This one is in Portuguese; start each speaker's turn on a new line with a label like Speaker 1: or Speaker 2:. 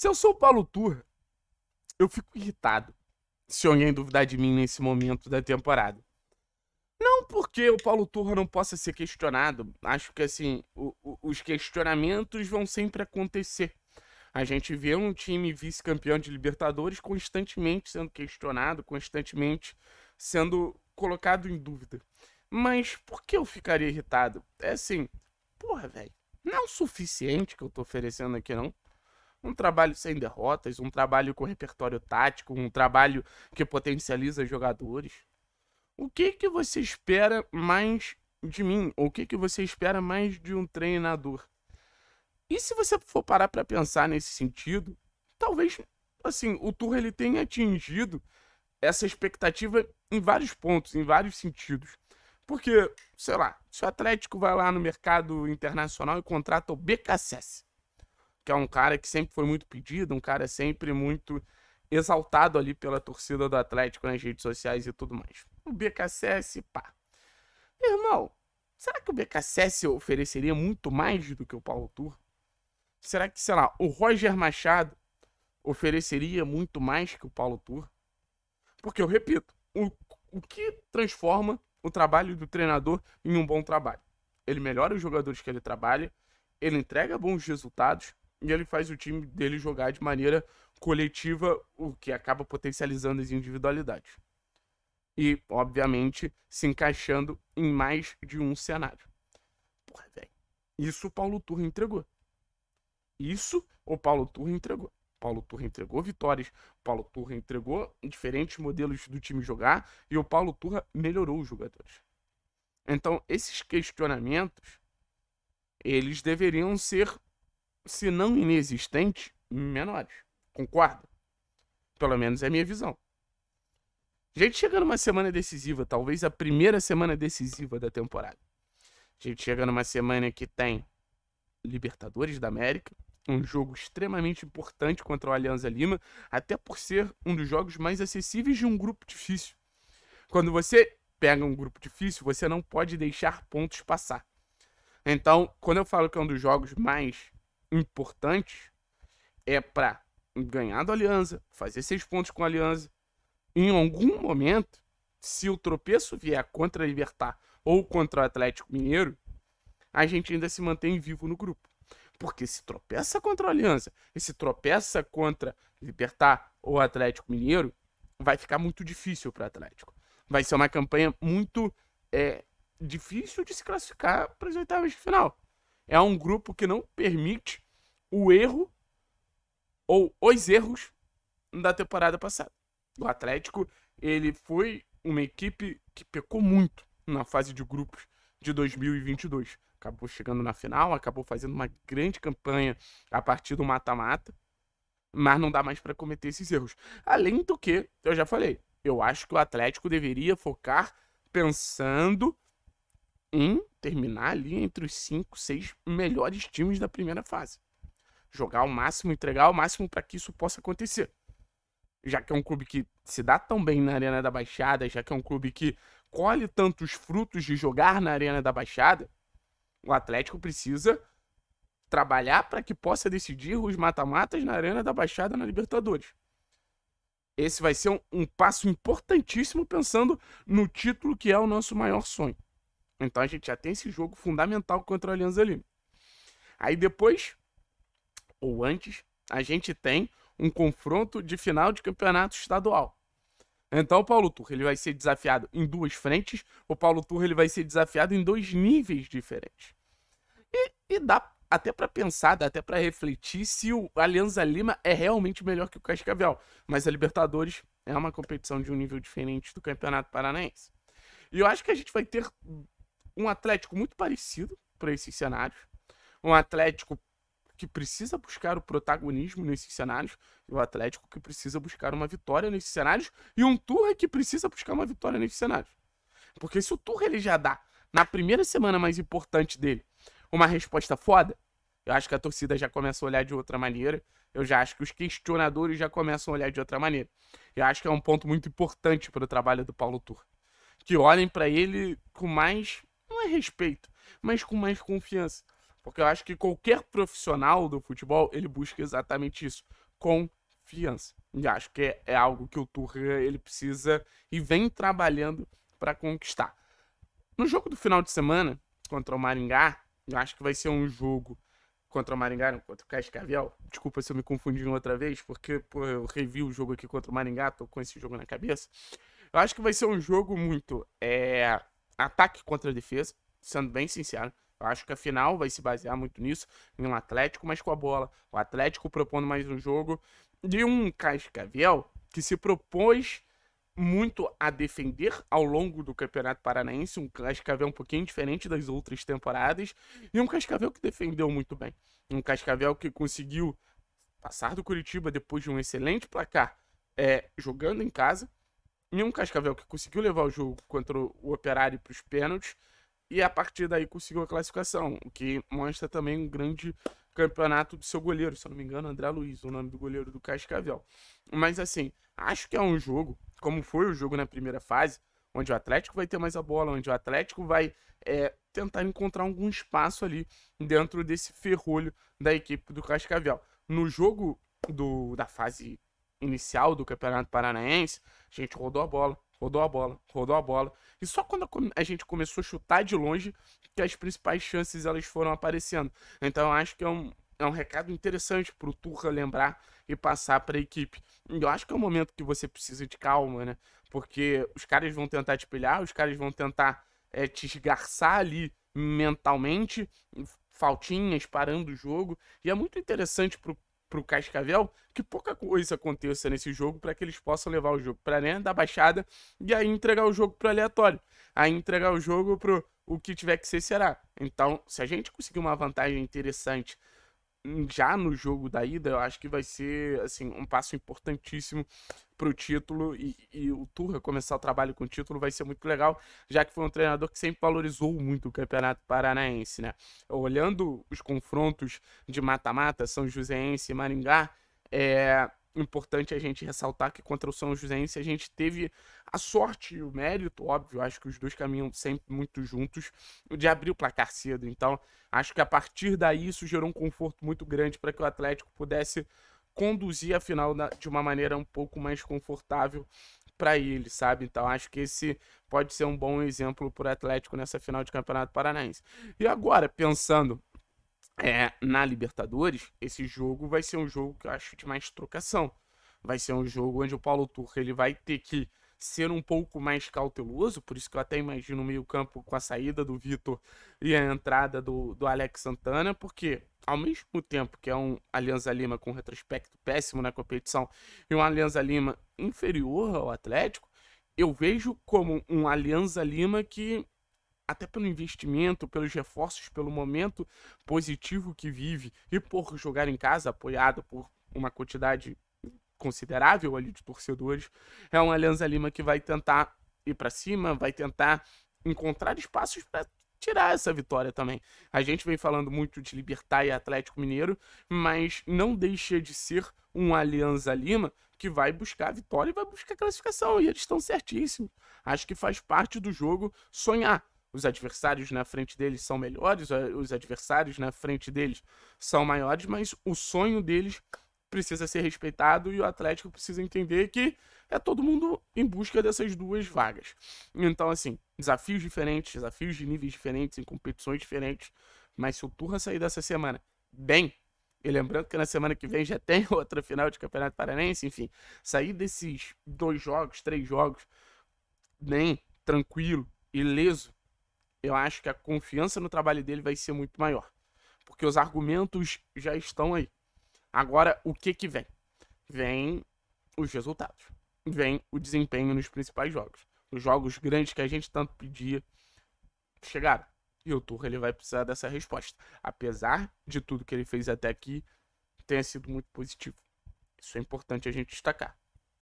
Speaker 1: Se eu sou o Paulo Turra, eu fico irritado se alguém duvidar de mim nesse momento da temporada. Não porque o Paulo Turra não possa ser questionado. Acho que, assim, o, o, os questionamentos vão sempre acontecer. A gente vê um time vice-campeão de Libertadores constantemente sendo questionado, constantemente sendo colocado em dúvida. Mas por que eu ficaria irritado? É assim, porra, velho, não é o suficiente que eu tô oferecendo aqui, não um trabalho sem derrotas, um trabalho com repertório tático, um trabalho que potencializa jogadores. O que que você espera mais de mim? O que que você espera mais de um treinador? E se você for parar para pensar nesse sentido, talvez assim, o Tour ele tenha atingido essa expectativa em vários pontos, em vários sentidos. Porque, sei lá, se o Atlético vai lá no mercado internacional e contrata o BKSS, que é um cara que sempre foi muito pedido, um cara sempre muito exaltado ali pela torcida do Atlético nas redes sociais e tudo mais. O BKSS, pá. Irmão, será que o BKSS ofereceria muito mais do que o Paulo Tur? Será que, sei lá, o Roger Machado ofereceria muito mais que o Paulo Tur? Porque, eu repito, o, o que transforma o trabalho do treinador em um bom trabalho? Ele melhora os jogadores que ele trabalha, ele entrega bons resultados e ele faz o time dele jogar de maneira coletiva, o que acaba potencializando as individualidades. E, obviamente, se encaixando em mais de um cenário. Porra, velho. Isso o Paulo Turra entregou. Isso o Paulo Turra entregou. Paulo Turra entregou vitórias, Paulo Turra entregou diferentes modelos do time jogar e o Paulo Turra melhorou os jogadores. Então, esses questionamentos eles deveriam ser se não inexistentes, menores. Concorda? Pelo menos é a minha visão. A gente chega numa semana decisiva, talvez a primeira semana decisiva da temporada. A gente chega numa semana que tem Libertadores da América, um jogo extremamente importante contra o Alianza Lima, até por ser um dos jogos mais acessíveis de um grupo difícil. Quando você pega um grupo difícil, você não pode deixar pontos passar. Então, quando eu falo que é um dos jogos mais importante é para ganhar do Aliança, fazer seis pontos com a Aliança. Em algum momento, se o tropeço vier contra a Libertar ou contra o Atlético Mineiro, a gente ainda se mantém vivo no grupo. Porque se tropeça contra a Aliança e se tropeça contra Libertar ou Atlético Mineiro, vai ficar muito difícil para o Atlético. Vai ser uma campanha muito é, difícil de se classificar para as oitavas de final. É um grupo que não permite o erro ou os erros da temporada passada. O Atlético, ele foi uma equipe que pecou muito na fase de grupos de 2022. Acabou chegando na final, acabou fazendo uma grande campanha a partir do mata-mata, mas não dá mais para cometer esses erros. Além do que, eu já falei, eu acho que o Atlético deveria focar pensando em terminar ali entre os cinco seis melhores times da primeira fase jogar o máximo, entregar o máximo para que isso possa acontecer. Já que é um clube que se dá tão bem na Arena da Baixada, já que é um clube que colhe tantos frutos de jogar na Arena da Baixada, o Atlético precisa trabalhar para que possa decidir os mata-matas na Arena da Baixada na Libertadores. Esse vai ser um, um, passo importantíssimo pensando no título que é o nosso maior sonho. Então a gente já tem esse jogo fundamental contra o Alianza Lima. Aí depois ou antes, a gente tem um confronto de final de campeonato estadual. Então o Paulo Turra ele vai ser desafiado em duas frentes, o Paulo Turra ele vai ser desafiado em dois níveis diferentes. E, e dá até para pensar, dá até para refletir se o Alianza Lima é realmente melhor que o Cascavel, mas a Libertadores é uma competição de um nível diferente do Campeonato Paranaense. E eu acho que a gente vai ter um Atlético muito parecido para esses cenários. Um Atlético que precisa buscar o protagonismo nesses cenários, e o Atlético que precisa buscar uma vitória nesses cenários, e um Turra que precisa buscar uma vitória nesses cenários. Porque se o Turra ele já dá, na primeira semana mais importante dele, uma resposta foda, eu acho que a torcida já começa a olhar de outra maneira, eu já acho que os questionadores já começam a olhar de outra maneira. Eu acho que é um ponto muito importante para o trabalho do Paulo Turra. Que olhem para ele com mais, não é respeito, mas com mais confiança porque eu acho que qualquer profissional do futebol, ele busca exatamente isso, confiança. E acho que é, é algo que o Turra ele precisa e vem trabalhando para conquistar. No jogo do final de semana contra o Maringá, eu acho que vai ser um jogo contra o Maringá, não, contra o Cascavel. Desculpa se eu me confundi outra vez, porque pô, eu revi o jogo aqui contra o Maringá, tô com esse jogo na cabeça. Eu acho que vai ser um jogo muito é, ataque contra defesa, sendo bem sincero. Eu acho que a final vai se basear muito nisso, em um Atlético mais com a bola, o Atlético propondo mais um jogo, de um Cascavel que se propôs muito a defender ao longo do Campeonato Paranaense, um Cascavel um pouquinho diferente das outras temporadas, e um Cascavel que defendeu muito bem. Um Cascavel que conseguiu passar do Curitiba depois de um excelente placar é, jogando em casa, e um Cascavel que conseguiu levar o jogo contra o Operário para os pênaltis, e a partir daí conseguiu a classificação, o que mostra também um grande campeonato do seu goleiro, se eu não me engano, André Luiz, o nome do goleiro do Cascavel. Mas assim, acho que é um jogo, como foi o jogo na primeira fase, onde o Atlético vai ter mais a bola, onde o Atlético vai é, tentar encontrar algum espaço ali dentro desse ferrolho da equipe do Cascavel. No jogo do, da fase inicial do Campeonato Paranaense, a gente rodou a bola, rodou a bola, rodou a bola. E só quando a gente começou a chutar de longe que as principais chances elas foram aparecendo. Então eu acho que é um, é um recado interessante para o Turra lembrar e passar para a equipe. Eu acho que é um momento que você precisa de calma, né? Porque os caras vão tentar te pilhar, os caras vão tentar é, te esgarçar ali mentalmente, faltinhas, parando o jogo. E é muito interessante para para o Cascavel, que pouca coisa aconteça nesse jogo para que eles possam levar o jogo para né, da baixada e aí entregar o jogo para aleatório, aí entregar o jogo para o que tiver que ser será. Então, se a gente conseguir uma vantagem interessante Hum, já no jogo da ida, eu acho que vai ser assim um passo importantíssimo para o título e, e, o Turra começar o trabalho com o título vai ser muito legal, já que foi um treinador que sempre valorizou muito o Campeonato Paranaense, né? Olhando os confrontos de mata-mata, São Joséense e Maringá, é, importante a gente ressaltar que contra o São José a gente teve a sorte e o mérito, óbvio, acho que os dois caminham sempre muito juntos, de abrir o placar cedo. Então, acho que a partir daí isso gerou um conforto muito grande para que o Atlético pudesse conduzir a final de uma maneira um pouco mais confortável para ele, sabe? Então acho que esse pode ser um bom exemplo para o Atlético nessa final de Campeonato Paranaense. E agora, pensando é, na Libertadores, esse jogo vai ser um jogo que eu acho de mais trocação. Vai ser um jogo onde o Paulo Turco ele vai ter que ser um pouco mais cauteloso, por isso que eu até imagino o meio-campo com a saída do Vitor e a entrada do, do Alex Santana, porque ao mesmo tempo que é um Alianza Lima com um retrospecto péssimo na competição e um Alianza Lima inferior ao Atlético, eu vejo como um Alianza Lima que até pelo investimento, pelos reforços, pelo momento positivo que vive e por jogar em casa apoiado por uma quantidade considerável ali de torcedores, é um Alianza Lima que vai tentar ir para cima, vai tentar encontrar espaços para tirar essa vitória também. A gente vem falando muito de Libertar e Atlético Mineiro, mas não deixa de ser um Alianza Lima que vai buscar a vitória e vai buscar a classificação. E eles estão certíssimos. Acho que faz parte do jogo sonhar os adversários na frente deles são melhores, os adversários na frente deles são maiores, mas o sonho deles precisa ser respeitado e o Atlético precisa entender que é todo mundo em busca dessas duas vagas. Então, assim, desafios diferentes, desafios de níveis diferentes, em competições diferentes, mas se o Turra sair dessa semana bem, e lembrando que na semana que vem já tem outra final de Campeonato Paranense, enfim, sair desses dois jogos, três jogos, bem, tranquilo, ileso, eu acho que a confiança no trabalho dele vai ser muito maior. Porque os argumentos já estão aí. Agora, o que que vem? Vem os resultados. Vem o desempenho nos principais jogos. Os jogos grandes que a gente tanto pedia chegaram. E o Turra ele vai precisar dessa resposta. Apesar de tudo que ele fez até aqui, tenha sido muito positivo. Isso é importante a gente destacar.